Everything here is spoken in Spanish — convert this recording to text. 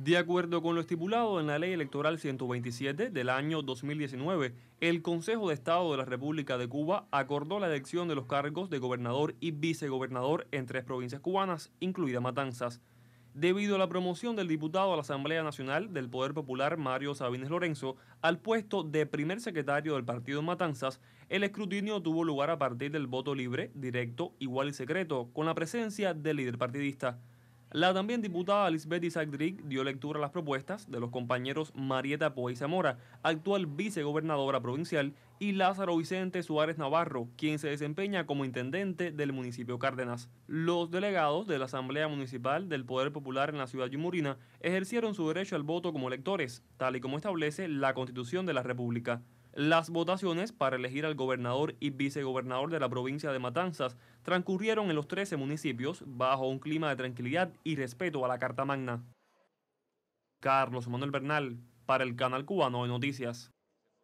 De acuerdo con lo estipulado en la Ley Electoral 127 del año 2019, el Consejo de Estado de la República de Cuba acordó la elección de los cargos de gobernador y vicegobernador en tres provincias cubanas, incluida Matanzas. Debido a la promoción del diputado a la Asamblea Nacional del Poder Popular Mario Sabines Lorenzo al puesto de primer secretario del partido en Matanzas, el escrutinio tuvo lugar a partir del voto libre, directo, igual y secreto, con la presencia del líder partidista. La también diputada Lisbeth Isaac dio lectura a las propuestas de los compañeros Marieta Poey Zamora, actual vicegobernadora provincial, y Lázaro Vicente Suárez Navarro, quien se desempeña como intendente del municipio Cárdenas. Los delegados de la Asamblea Municipal del Poder Popular en la ciudad de yumurina ejercieron su derecho al voto como electores, tal y como establece la Constitución de la República. Las votaciones para elegir al gobernador y vicegobernador de la provincia de Matanzas transcurrieron en los 13 municipios bajo un clima de tranquilidad y respeto a la Carta Magna. Carlos Manuel Bernal, para el Canal Cubano de Noticias.